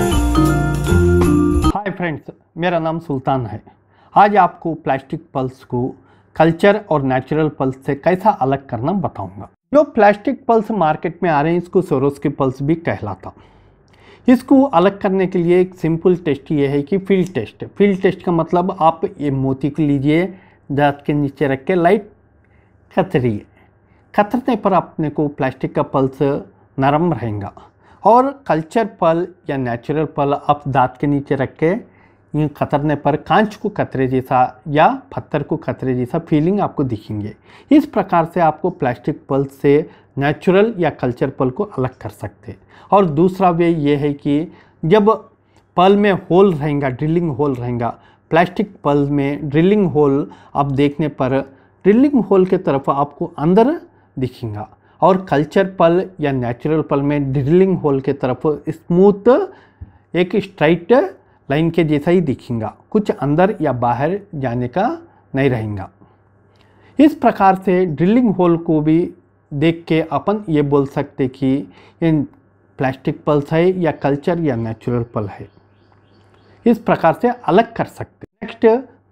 hi friends मेरा नाम सुल्तान है आज आपको प्लास्टिक पल्स को कल्चर और नेचुरल पल्स से कैसा अलग करना बताऊंगा जो प्लास्टिक पल्स मार्केट में आ रहे हैं इसको सोरोस के पल्स भी कहलाता इसको अलग करने के लिए एक सिंपल टेस्ट ये है कि फील्ड टेस्ट फील्ड टेस्ट का मतलब आप ये मोती को लीजिए दांत के नीचे रख के लाइट कतरिए कतरने पर अपने को प्लास्टिक का पल्स नरम रहेगा और कल्चर पल या नेचुरल पल आप दांत के नीचे रख के यूँ कतरने पर कांच को कतरे जैसा या पत्थर को कतरे जैसा फीलिंग आपको दिखेंगे इस प्रकार से आपको प्लास्टिक पल से नेचुरल या कल्चर पल को अलग कर सकते और दूसरा वे ये है कि जब पल में होल रहेगा ड्रिलिंग होल रहेगा प्लास्टिक पल में ड्रिलिंग होल आप देखने पर ड्रिलिंग होल के तरफ आपको अंदर दिखेगा और कल्चर पल या नेचुरल पल में ड्रिलिंग होल के तरफ स्मूथ एक स्ट्राइट लाइन के जैसा ही दिखेगा कुछ अंदर या बाहर जाने का नहीं रहेगा इस प्रकार से ड्रिलिंग होल को भी देख के अपन ये बोल सकते कि ये प्लास्टिक पल्स है या कल्चर या नेचुरल पल है इस प्रकार से अलग कर सकते नेक्स्ट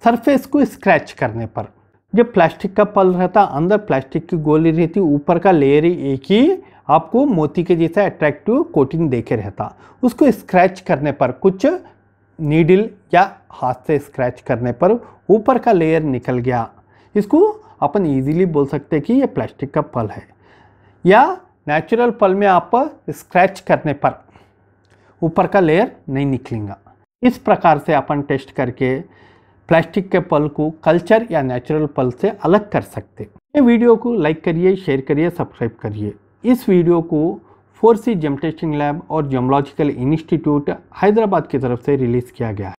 सरफेस को स्क्रैच करने पर जब प्लास्टिक का पल रहता अंदर प्लास्टिक की गोली रहती ऊपर का लेयर एक ही आपको मोती के जैसा अट्रैक्टिव कोटिंग के रहता उसको स्क्रैच करने पर कुछ नीडल या हाथ से स्क्रैच करने पर ऊपर का लेयर निकल गया इसको अपन इजीली बोल सकते हैं कि ये प्लास्टिक का पल है या नेचुरल पल में आप स्क्रैच करने पर ऊपर का लेयर नहीं निकलेगा इस प्रकार से अपन टेस्ट करके प्लास्टिक के पल को कल्चर या नेचुरल पल से अलग कर सकते ये वीडियो को लाइक करिए शेयर करिए सब्सक्राइब करिए इस वीडियो को फोर सी जेमटेस्टिंग लैब और जोमोलॉजिकल इंस्टीट्यूट हैदराबाद की तरफ से रिलीज़ किया गया